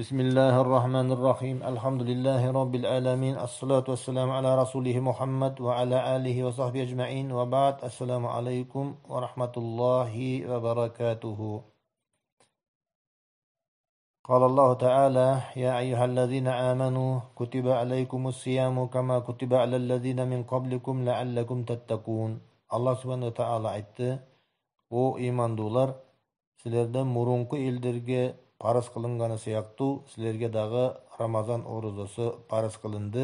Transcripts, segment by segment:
بسم الله الرحمن الرحيم الحمد لله رب العالمين الصلاة والسلام على رسوله محمد وعلى آله وصحبه أجمعين وبعد السلام عليكم ورحمة الله وبركاته قال الله تعالى يا أيها الذين آمنوا كتب عليكم الصيام كما كتب على الذين من قبلكم لعلكم تتقون الله سبحانه وتعالى aytdi O دولار sizlerden مرونك إلدرگه парыз кылынганы сияқты сілерге дағы рамазан орозосу парыз қылынды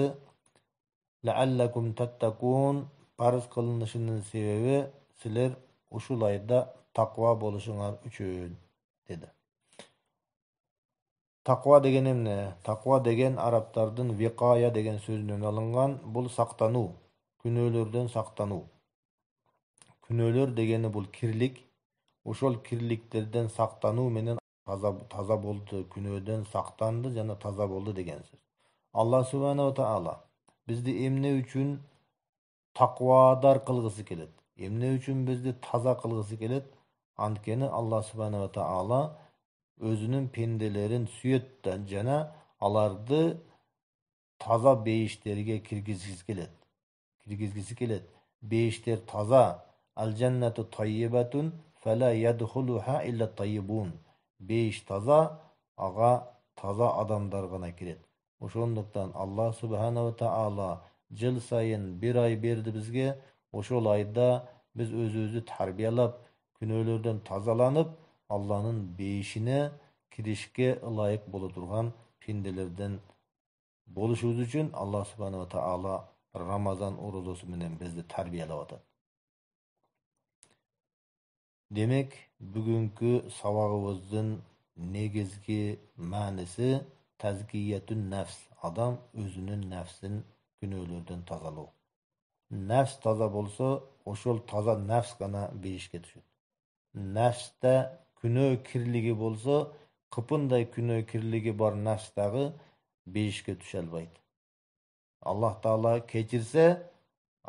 лааллакум таттакун парыз кылынышынын себебі сілер ушул айда таква болушуңар үчүн деді таква деген эмне таква деген арабтардын виқая деген сөзүнөн алынган бул сактануу күнөөлөрдөн сактануу күнөөлөр дегени бул кирлик ошол кирликтерден сактануу менен таза болду күнөөдөн сактанды жана таза болду дегенсиз алла субханала таала бизди эмне үчүн таквадар кылгысы келет эмне үчүн бизди таза кылгысы келет анткени алла субханала таала өзүнүн пенделерин сүйөт да жана аларды таза бейиштерге киргизгиси келет киргизгиси келет бейиштер таза ал жаннату тайибатун фала ядхулуха илля тайибун бейіш таза, аға таза адамдар ғана кіреді. Ошондуктан Алла субханала Таала жыл сайын бир ай берді бізге. Ошол айда біз өзү тарбиялап, күнөөлөрдөн тазаланып, Алланын бейішіне киришке ылайык боло турган пенделерден болушубуз үчүн Алла Субханава Таала Рамазан орозосу менен бизди тарбиялап атат. Demak, bugungi saboqimizning negizgi ma'nisi tazkiyatun nafs. Odam o'zini nafsin gunohlardan tozalov. Nafs toza bo'lsa, o'shal toza nafsgina berishga tushadi. Nafsda gunoh kirligi bo'lsa, qipinday gunoh kirligi bor nafsdagi berishga tushalmaydi. alloh taolo kechirsa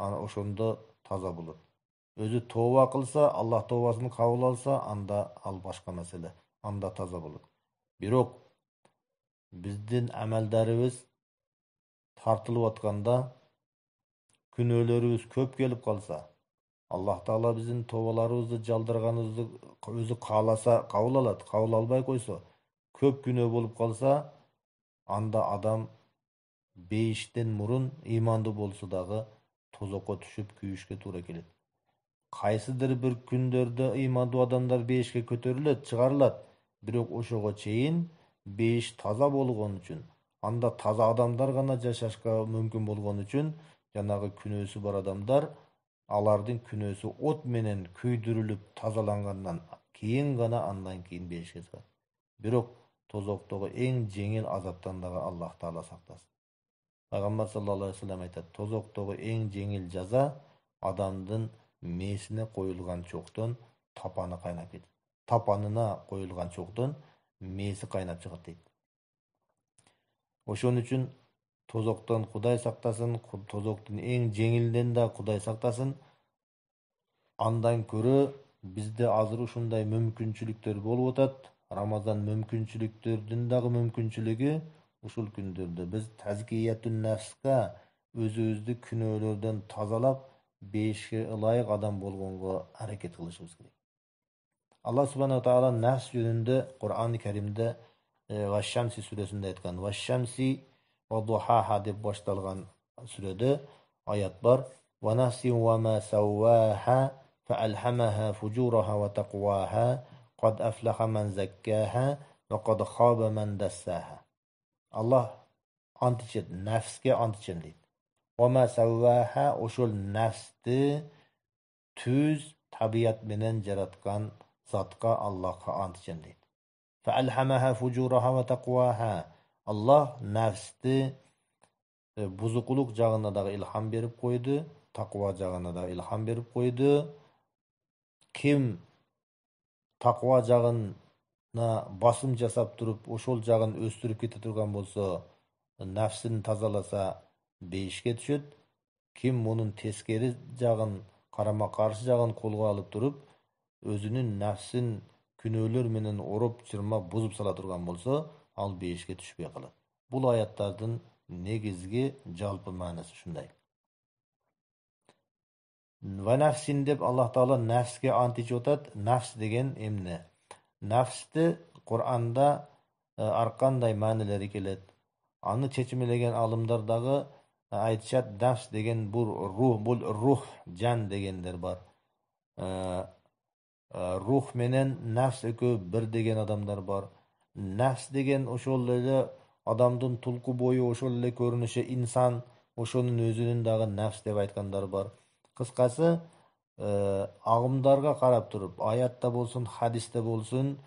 ana o'shanda toza bo'ladi өзі тоба қылса аллах тобасын қабыл алса анда ал башқа мәселе анда таза болады. бирок биздин амалдарыбыз тартылып атканда күнөөлөрүбүз көп келіп қалса, аллах таала біздің тобаларыбызды жалдырганыбызды өзі қаласа, қабыл алады, қабыл албай койсо көп күнөө болып қалса, анда адам бейіштен мұрын иманды болса дағы тозаққа түшіп күйішке тура келеді кайсыдыр бир күндөрдө ыймандуу адамдар бейишке көтөрүлөт, чыгарылат. Бирок ошого чейин бейиш таза болгон үчүн, анда таза адамдар гана жашашка мүмкүн болгон үчүн жанагы күнөөсү бар адамдар алардын күнөөсү от менен күйдүрүлүп тазалангандан кийин гана андан кийин бейишке чыгат. Бирок тозоктогу эң жеңил азаптан дагы Аллах Таала сактасын. Пайгамбар саллаллаху алейхи вассалам айтат: "Тозоктогу эң жеңил жаза адамдын мээсине коюлган чоктон тапаны кайнап кетет тапанына коюлган чоктон мээси кайнап чыгат дейт ошон үчүн тозоктон кудай сактасын тозоктун эң жеңилинен да кудай сактасын андан көрө бизде азыр ушундай мүмкүнчүлүктөр болуп атат рамазан мүмкүнчүлүктөрдүн дагы мүмкүнчүлүгү ушул күндөрдө биз нафска өзүбүздү күнөөлөрдөн тазалап deyishga loyiq odam bo'lgunga harakat qilishimiz kerak alloh subhanava taolo nafs yo'lida qur'oni karimda e, va shamsi surasida aytgan va shamsi va duhaha deb boshlangan surada oyat bor va nafsin va ma savvaha va فجورها qad aflaha man zakkaha va qad خاب man dassaha alloh antichin nafsga antichin deydi Ома сәуәһә ошол нәфсте түз табиат менен жараткан затка аллахка ант ичен дейт. Фа алхамаһә фужураһа ва тақваһә. Аллах нәфсте бузуқулук жагына дагы илхам берип койду, тақва жагына да илхам берип койду. Ким тақва жагына басым жасап туруп, ошол жагын өстүрүп кете турган болсо, нәфсин тазаласа, бейішке түшет, кем оның тескері жағын қарама қарсы жағын қолға алып тұрып өзінің нафсын күнөлер менен орып, жырма, бұзып сала тұрған болса ал бейішке түшпей қалады бұл аяттардың негізге жалпы мәнісі Ва ванафсин деп аллах тағала нафске ант нафс деген емні. нәпсті құранда э, арқандай мәнілері келеді аны чечмелеген алымдардағы айтышат нафс деген бұл рух бұл рух жан дегендер бар рух менен нафс экөө бир деген адамдар бар Нафс деген ошол эле адамдын тулку бою ошол эле көрүнүшү инсан ошонун өзүнүн дагы нафс деп айткандар бар кыскасы агымдарга карап туруп аятта болсун хадисте болсун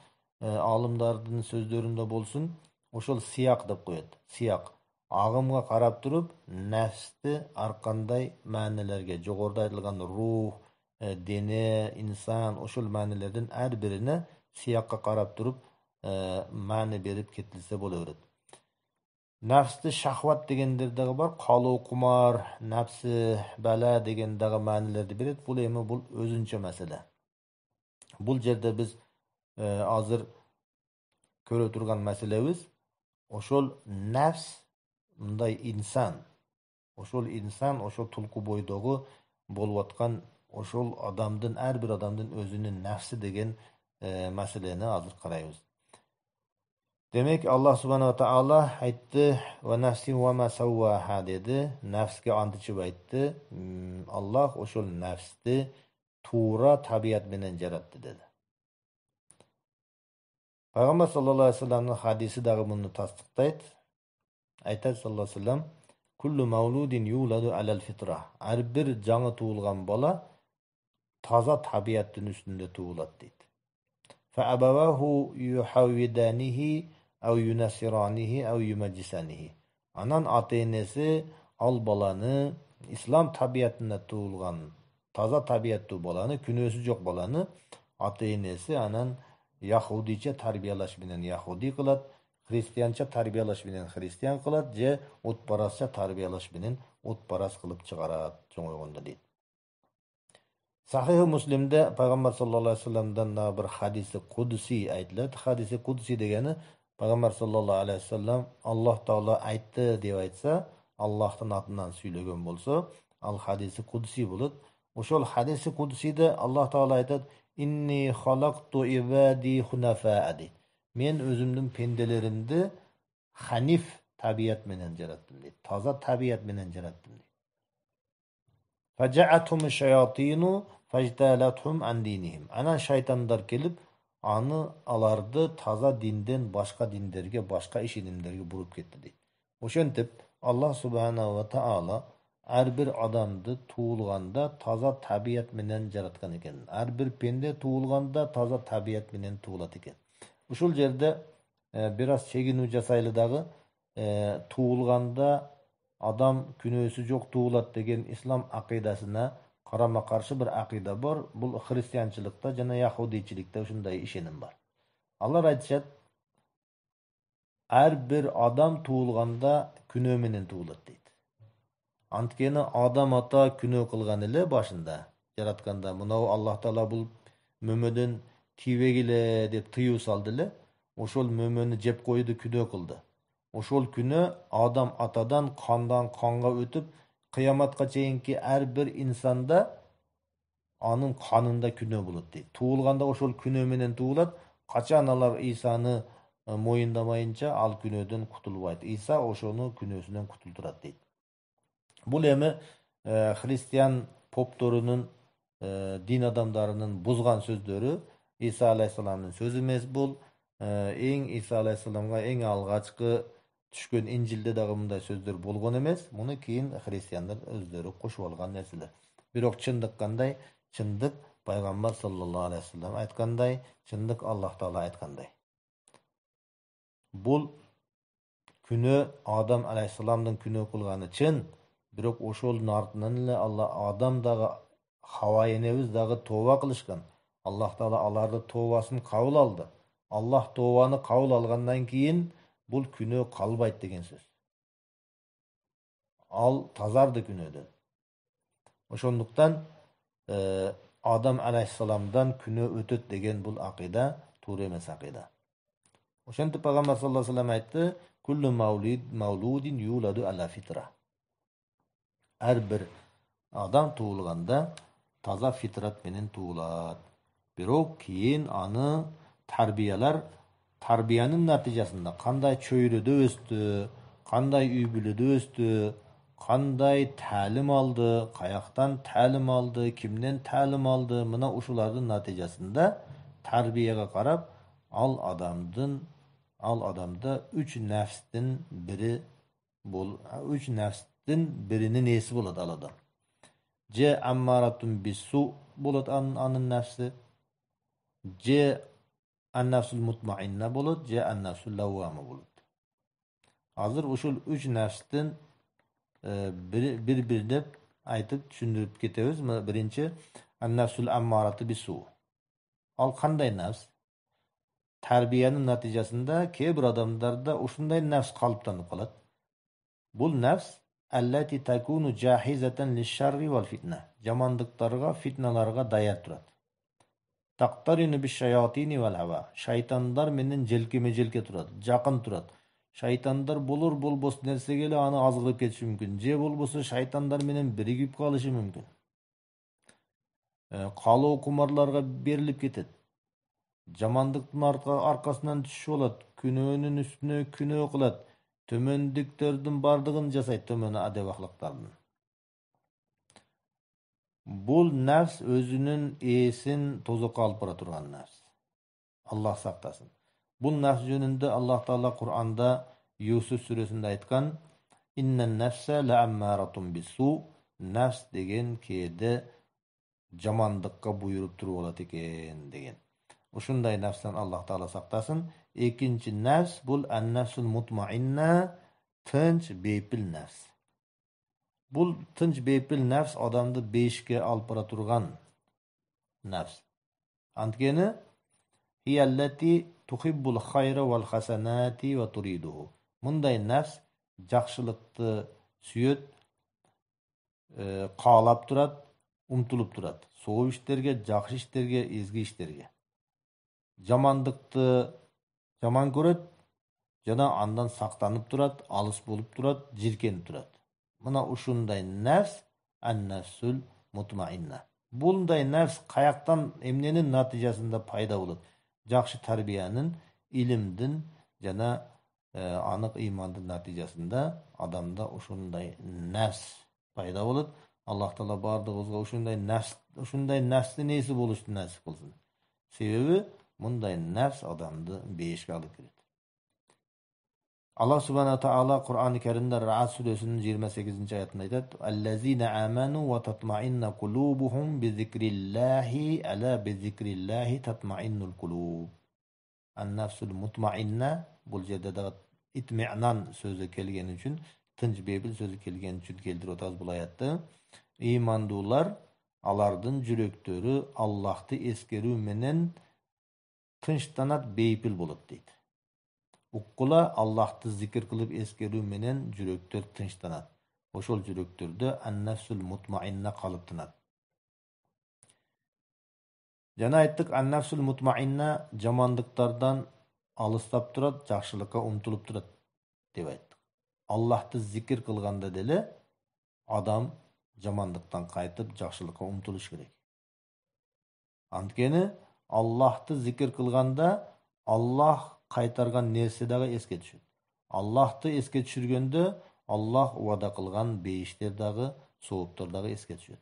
алымдардын сөздөрүндө болсун ошол сыяк деп коет сыяк ағымға қарап тұрып нәпсті арқандай мәнілерге жоғарыда айтылған рух э, дене инсан ошол мәнілердің әрбіріне сияққа қарап тұрып ә, э, мәні беріп кетілсе бола береді нәпсті шахват дегендер бар қалу құмар нәпсі бәлә деген дағы мәнілерді береді бұл емі бұл өзінше мәселе бұл жерде біз э, азыр көре тұрған мәселеміз ошол нәпс мындай инсан ошол инсан ошол тулку бойдогу болуп аткан ошол адамдын ар бир адамдын өзүнүн нафсы деген маселени азыр карайбыз демек аллах субханала таала айтты ва нафсин вама саваха деди нафске ант ичип айтты аллах ошол нафсти туура табият менен жаратты деди пайгамбар саллаллаху алейхи вассаламдын хадиси дагы муну тастыктайт aytadi sallallohu alayhi vasallam kullu mavludin yuladu alal fitra har bir жаңы tug'ilgan bola toza tabiatning ustida tug'iladi deydi فأبواه يحودانه أو ينصرانه أو يمجسانه anan ota enesi ol bolani islom tabiatida tug'ilgan toza tabiatli bolani kunesi yo'q bolani ota enesi anan yahudiycha tarbiyalash bilan yahudiy qiladi xristiancha tarbiyalash bilan xristian qiladi je o'tparastcha tarbiyalash bilan o'tparast qilib chiqaradi cho'ng'ig'inda deydi sahihi muslimda payg'ambar sallallohu alayhi vasallamdan bir hadisi qudsiy aytiladi hadisi qudsiy degani payg'ambar sallallohu alayhi vasallam alloh taolo aytdi deb aytsa allohni atidan suylagan bo'lsa al hadisi qudsiy bo'ladi o'shal hadisi qudsiyda alloh taolo aytadi inni xalaqtu ibadi hunafaa deydi мен өзімнің пенделерімді ханиф табият менен жараттым дейді таза табият менен жараттым дейді анан шайтандар келіп аны аларды таза динден башка диндерге башка ишенимдерге бұрып буруп кетти дейт ошентип алла субханала таала ар бир адамды туулганда таза табият менен жараткан экен ар бир пенде туулганда таза табият менен туулат экен ушул жерде бир аз чегинүү жасайлы дагы туулганда адам күнөөсү жок туулат деген ислам акыйдасына карама каршы бир акыйда бар бул христианчылыкта жана яхудийчиликте ушундай ишеним бар алар айтышат ар бир адам туулганда күнөө менен туулат дейт анткени адам ата күнөө кылган эле башында жаратканда мынау аллах таала бул мөмөдөн кибегиле деп тыюу салды эле ошол мөмөнү жеп коюуду күнөө кылды ошол күнү адам атадан кандан канга өтүп кыяматка чейинки ар бир инсанда анын канында күнөө болот дейт туулганда ошол күнөө менен туулат качан алар исаны моюндамайынча ал күнөөдөн кутулбайт иса ошону күнөөсүнөн кутултурат дейт бул эми христиан попторунун дин адамдарынын бузган сөздөрү иса алейхисаламның сөзі емес бұл ең иса алейхисаламға ең алғашқы түшкен инжилде дағы мұндай сөздер болған емес мұны кейін христиандар өздері қосып алған нәрселер бирок чындык кандай чындык пайгамбар саллаллаху алейхи вассалам айткандай чындык аллах таала айткандай бул адам алейхисаламдын күнө кылганы чын бирок ошолдун артынан эле алла адамдағы дагы хава энебиз тоба кылышкан аллах тағала аларды тобасын қабыл алды аллах тобаны қабыл алғаннан кейін бұл күнә қалмайды деген сөз ал тазарды күнәден ошондуктан ә, адам алейхисаламдан күнә өтөт деген бұл ақида туура эмес ақида ошентип пайгамбар саллаллаху алейхи айтты күллі маулид, маулудин юладу ала фитра ар адам туылғанда таза фитрат менен туулат бирок кийин аны тарбиялар тарбиянын натыйжасында кандай чөйрөдө өстү кандай үй бүлөдө өстү кандай таалим алды каяктан таалим алды кимден таалим алды мына ушулардын натыйжасында тарбияга карап ал адамдын ал адамда үч нәфстин бири бул үч нәфстин биринин ээси болот ал адам же аммаратун бису болот анын нәфси же аннафсул мутмаинна болот же аннафсул лауама болот азыр ушул үч нафстын бир бирдеп айтып түшүндүрүп кетебиз биринчи аннафсул аммарату бису ал кандай нафс тәрбиянын натыйжасында кээбир адамдарда ушундай нафс калыптанып калат бул нафс аллати такуну жахизатан лишарри вал фитна жамандыктарга фитналарга даяр турат шайтандар менен желкеме желке тұрады жақын тұрады шайтандар болур болбос нерсе келе аны азгырып кетиши мүмкін. же болбосо шайтандар менен биригип калышы мүмкүн құмарларға э, кумарларга берилип кетет жамандыктын аркасынан түшүп алат күнөөнүн үстүнө күнөө кылат төмөндүктөрдүн баардыгын жасайт төмөн адеп акылактардын Бұл нәпс өзінің есін тозаққа алып бара тұрған нәпс. Аллах сақтасын. Бұл нәпс жөнінде Аллах Таала Құранда Юсуф сүресінде айтқан: нәпс деген кеді жамандыққа бұйырып тұрып алады екен деген. Ушундай нәпстен Аллах Таала сақтасын. Екінші нәпс бұл ән мутмаинна, тынч, бейпіл нәпс бұл тынч бейпіл нәпс адамды бейішке алып бара тұрған нәпс анткені мұндай нәпс жақшылықты сүйет қалап э, тұрады ұмтылып тұрады соғып үштерге, жақсы іштерге езгі іштерге жамандықты жаман көреді жана андан сақтанып тұрады алыс болып тұрады жиркеніп тұрады мына ушундай нәфс ан мутмаинна бұндай нәпс қаяқтан емненің нәтижесінде пайда болады жақсы тәрбиенің илімдің және ә, э, анық имандың нәтижесінде адамда ушундай нәпс пайда болады аллах тағала барлығымызға ушундай нәпс ушундай несі болу үшін нәсіп қылсын себебі мұндай нәпс адамды бейішке алып келеді Allah subhanahu taala Kur'an-ı Kerim'de Ra'd suresinin 28. ayetinde aytadi: "Ellezine amenu ve tatmainnu kulubuhum bi zikrillahi ala bi zikrillahi tatmainnul kulub." An-nafsul mutmainna bu yerda itmi'nan so'zi kelgani uchun tinch bebil so'zi kelgani uchun keltirib o'tamiz bu oyatni. Iymondular alardın жүрөктөрү Аллахты эскерүү менен тынчтанат бейпил болот дейт. уккула аллахты зикир кылып эскерүү менен тынчтанат тынчтанат Ошол жүрөктөрдө аннафсул мутмаинна калыптанат Жана айттык аннафсул мутмаинна жамандыктардан алыстап турат, жакшылыкка умтулуп турат деп айттык. Аллахты зикир кылганда деле адам жамандыктан кайтып жакшылыкка умтулуш керек. Анткени Аллахты зикир кылганда Аллах кайтарган дагы еске түшөт аллахты еске түшіргенде аллах убада қылған бейиштер дагы еске дагы эске түшөт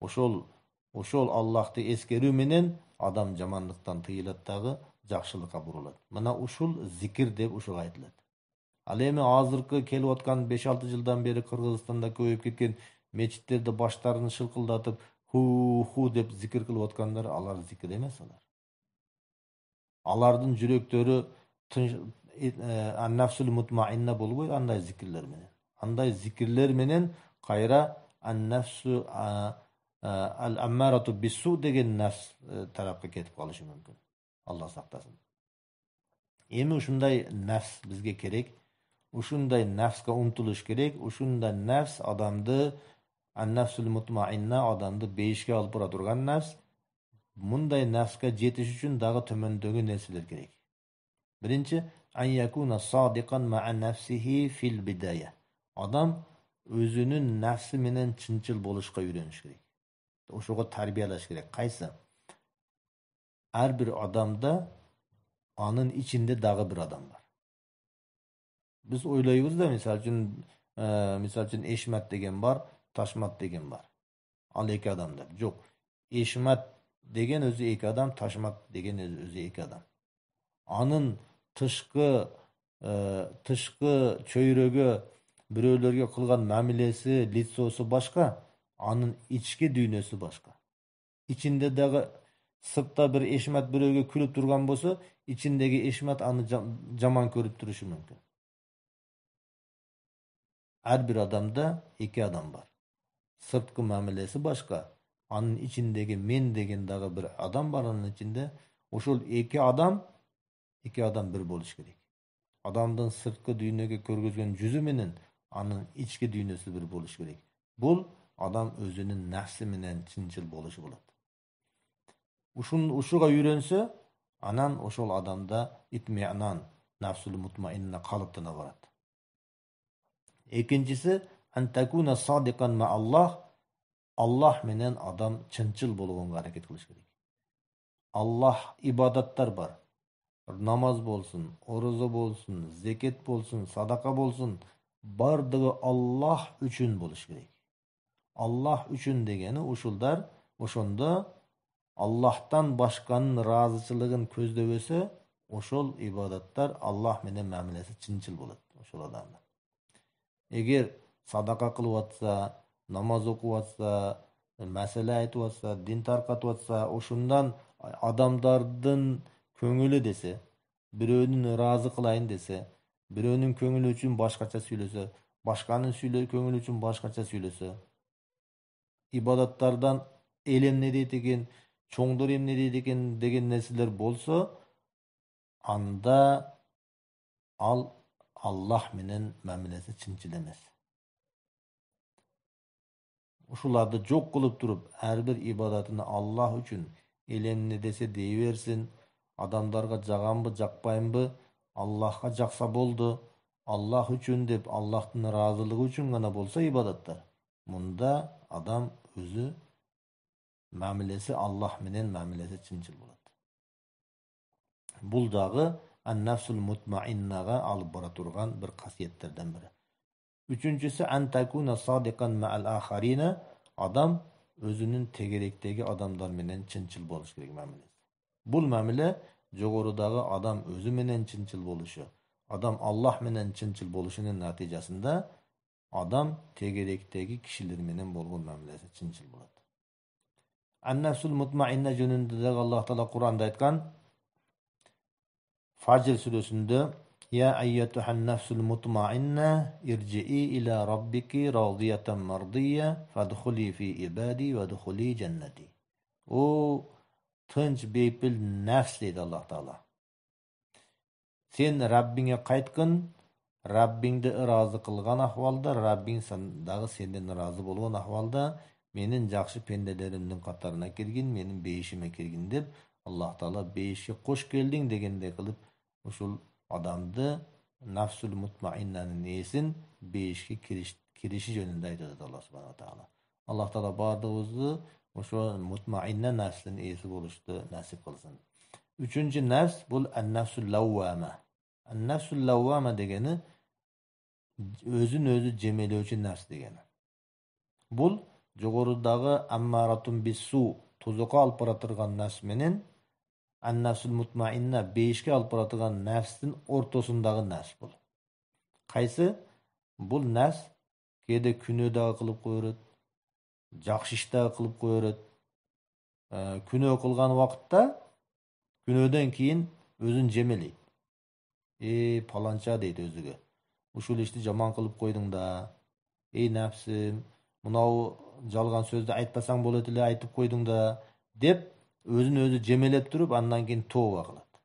ошол ошол аллахты ескеру менен адам жамандықтан тыйылат дағы жакшылыкка бурулат мына ушул зикир деп ушуга айтылады ал эми азыркы келип аткан беш алты жылдан бери кыргызстанда көбөйүп кеткен мечиттерде баштарын шылкылдатып ху ху деп зикир кылып аткандар алар зикир эмес алар алардын жүрөктөрү annasul мутмаинна bo'lib андай зикирлер менен андай зикирлер менен кайра аннафсу ал аммарату бису деген нафс тарапка кетип калышы мүмкүн алла сактасын эми ушундай нафс бизге керек ушундай нафска умтулуш керек ушундай нафс адамды аннафсул мутмаинна адамды бейишке алып бара турган нафс мындай нафска жетиш үчүн дагы төмөндөгү нерселер керек Birinci, an yakuna sadiqan ma'a nafsihi fil bidaya. Adam o'zining nafsi bilan chinchil bo'lishga o'rganish kerak. O'shaga tarbiyalash kerak. Qaysi? Har bir odamda onun içinde dağı bir adam var. Biz o'ylaymiz da misal uchun e, misal uchun Eshmat degan bor, Toshmat degan bor. Al ikki adam deb. Yo'q. Eshmat degan o'zi ikki adam, Toshmat degan o'zi ikki adam. Onun тышқы тышкы э, чөйрөгө бирөөлөргө кылган мамилеси лицосу башка анын ички дүйнөсү башка ичинде дагы сыртта бир эшмат бирөөгө күлүп турган болсо ичиндеги эшмат аны жаман көрүп турушу мүмкүн ар бир адамда эки адам бар сырткы мамилеси башка анын ичиндеги мен деген дагы бир адам бар анын ичинде ошол эки адам эки адам бир болуш керек адамдын сырткы дүйнөгө көргөзгөн жүзү менен анын ички дүйнөсү бир болуш керек бул адам өзүнүн нафси менен чынчыл болушу болот ушуга үйрөнсө анан ошол адамда итмианан нафсул мутмаинна калыптана барат экинчиси ма аллах аллах менен адам чынчыл болгонго аракет кылыш керек аллах ибадаттар бар намаз болсын, орозо болсын, зекет болсын, садақа болсын, бардығы аллах үшін болыш керек аллах үшін дегені ушулдар ошондо аллахтан башканын ыраазычылыгын көздөбөсө ошол ибадаттар аллах менен мамилеси чынчыл болот ошол адамдын эгер садака кылып атса намаз окуп атса маселе айтып атса дин таркатып атса ушундан адамдардын көңілі десе біреуінің разы қылайын десе біреуінің көңілі үшін башқаша сөйлесе башқаның көңілі үшін башқаша сөйлесе ибадаттардан эл эмне дейт экен чоңдор эмне дейт экен деген нерселер болсо анда ал аллах менен мамилеси чынчыл эмес ушуларды жок кылып туруп ар бир ибадатыны аллах үчүн эл эмне десе дей берсин адамдарға жағамбы жақпайынбы, аллахқа жақса болды аллах үшін деп аллахтын разылығы үшін ғана болса ибадаттар Мұнда адам өзі мәмілесі аллах менен мамилеси чынчыл болады. бул ән нафсул мутмаиннаға алып бара бір бир бірі. бири үчүнчүсү антакуна садикан мәәл ахарина адам өзінің тегеректегі адамдар менен чынчыл керек мәміле Bul мәміле жоғарыдағы адам өзі менен чинчил болушу, адам Аллах менен чинчил болушунун натыйжасында адам тегеректеги кишилер менен болгон мамилеси чинчил болот. Ан-нафсул мутмаинна жөнүндө дагы Аллах Таала Куранда айткан Фажр сүрөсүндө Ya ayyatuhan nafsul mutmainna irji'i ila rabbiki radiyatan mardiyya fadkhuli fi ibadi wa dkhuli jannati. O tinch bepul nafs deydi Allah Ta'ala. sen rabbingga qaytgin rabbingni rozi qilgan ahvolda rabbing sandag'i sendan rozi bo'lgan ahvolda mening yaxshi pendalarimning qatorına kirgin mening beyishimga kirgin deb alloh taolo beyishga qo'sh kelding deganday qilib ushul odamni nafsul mutmainnani nesin beyishga kirish kirishi jo'nida aytadi alloh subhanaa Ta'ala. alloh Ta'ala borda o'zi Ошо мутмаинна нәфсін иесі болушты нәсіп қылсын. үшінші нәфс бұл әннәфсу лауама. Әннәфсу лауама дегені өзін өзі жемелеуші нәфс дегені. Бұл жоғарыдағы аммаратун бису тозоқа алып бара тұрған нәфс менен әннәфсу мутмаинна бейішке алып бара тұрған нәфстің ортосындағы нәфс бұл. Қайсы? Бұл нәс кейде күнөдағы қылып қойырады, жакшы қылып кылып кое берет ә, күнөө кылган убакытта күнөөдөн кийин өзүн жемелейт эй паланча дейт өзүгө ушул ишти жаман қылып койдуң да эй нәпсим мынау жалган сөздү айтпасаң болот эле айтып койдуң да деп өзүн өзі жемелеп туруп андан кийин тооба кылат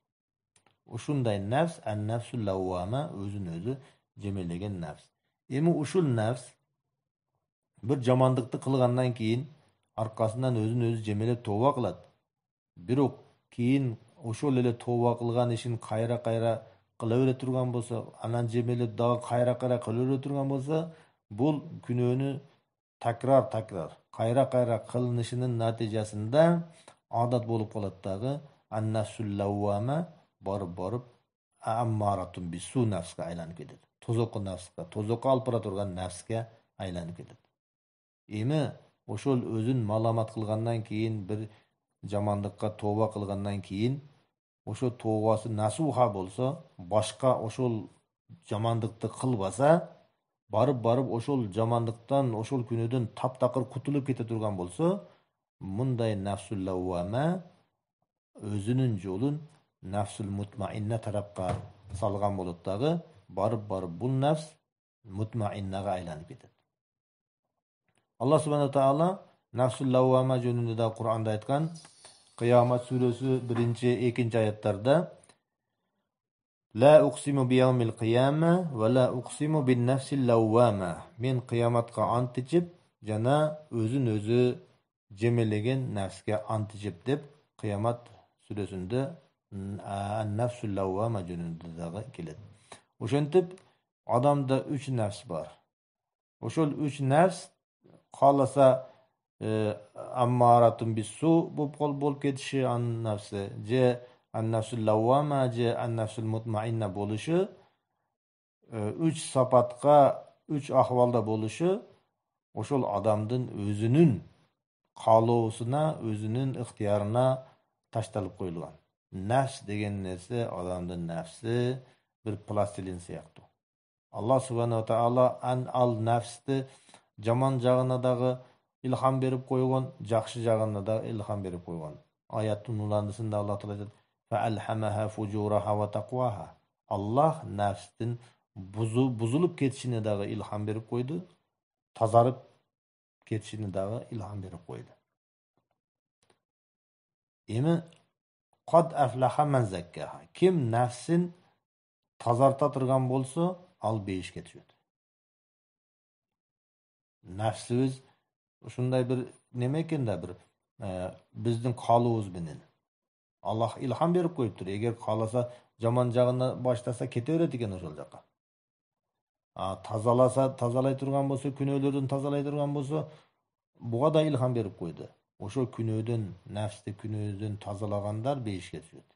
ушундай нәпс ан нәпсу лауама өзүн өзү жемелеген нәпс эми ушул нәпс Бір жамандықты қылғаннан кейін арқасынан өзін өзі жемелеп тоба қылады. Бирок кейін ошол эле тоба қылған ишин кайра-кайра кыла бере турган болса, анан жемелеп дагы кайра-кайра кыла бере турган болса, бул күнөөнү такрар такрар кайра-кайра кылынышынын натыйжасында адат болуп калат дагы аннасул лаввама барып-барып аммаратун бису нафска айланып кетет. тозокко нафска, тозокко алып бара турган нафска айланып кетет эми ошол өзүн маламат кылгандан кийин бир жамандыкка тооба кылгандан кийин ошо тообасы насуха болсо башка ошол жамандыкты кылбаса барып барып ошол жамандыктан ошол күнөөдөн таптакыр кутулуп кете турган болсо мындай нафсул өзүнүн жолун нафсул мутмаинна тарапка салган болот дагы барып барып бул нафс мутмаиннага айланып кетет алла субхана тағала, нафсул лауама жөнінде да құранда айтқан қиямат сүресі бірінші екінші аяттарда мен қияматқа ант ішіп жана өзін өзі жемелеген lavvama ант ішіп деп қиямат сүресінде өзі o'zi jimiligan nafsga ont деп қиямат qiyomat бар ошол lavvama jo'nunidagi қаласа аммаратун су болып қол болып кетіші ан нәпсі же ан же ан мутмаинна болушы үч сапатқа үч ахвалда болушы ошол адамдын өзүнүн каалоосуна өзүнүн ыктыярына ташталып коюлган нәпс деген нерсе адамдын нәпси бир пластилин сыяктуу алла субхана таала ан ал нафсти жаман жағына дағы илхам беріп қойған жақсы жағына да илхам беріп қойған аяттың нұландысында алла тағала айтады аллах нәпстің бұзу, бұзылып кетішіне дағы илхам беріп қойды тазарып кетішіне дағы илхам беріп қойды емі қад әфләха мән кем нәпсін тазарта тұрған болса ал бейіш кетіп өз, ұшындай бір неме екен да бір ә, біздің қалуымызбенен аллах илхам беріп қойып тұр егер қаласа жаман жағына баштаса кете береді екен ошол жаққа а тазаласа тазалай тұрған болса күнәлерден тазалай тұрған болса бұға да илхам беріп қойды ошо күнөөдөн нәпсті күнөөдөн тазалағандар бейішке түшөт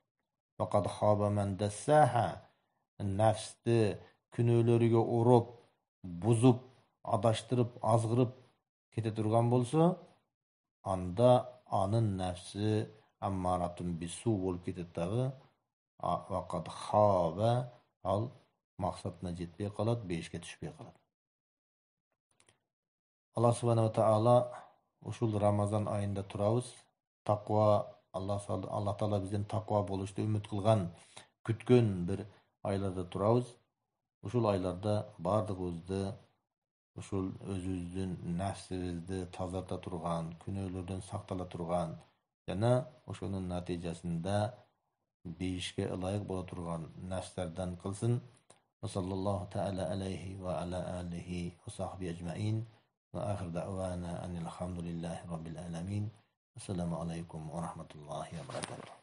нәпсті күнөөлөргө ұрып бұзып адаштырып азғырып кете тұрған болса анда аның нәпсі аммаратун бису болып кетеді дағы уақат хаба ал мақсатына жетпей қалады бейішке түшпей қалады алла субханала Таала, ушул рамазан айында турабыз тақуа алла тағала бізден тақуа болушты үміт қылған күткен бір айларда турабыз ушул айларда баардыгыбызды uşul özüňizi näfsinizi tazarta turgan, günöwlerden sakdala turgan, ýana uşunyň natijesinde beýişge laýyk bola turgan näfslerden kılsın. Ve sallallahu teala aleyhi ve ala alihi ve sahbihi ecmaîn. Ve ahir da'vana enilhamdülillahi rabbil alamin. Esselamu aleykum ve rahmetullahi ve berekatuhu.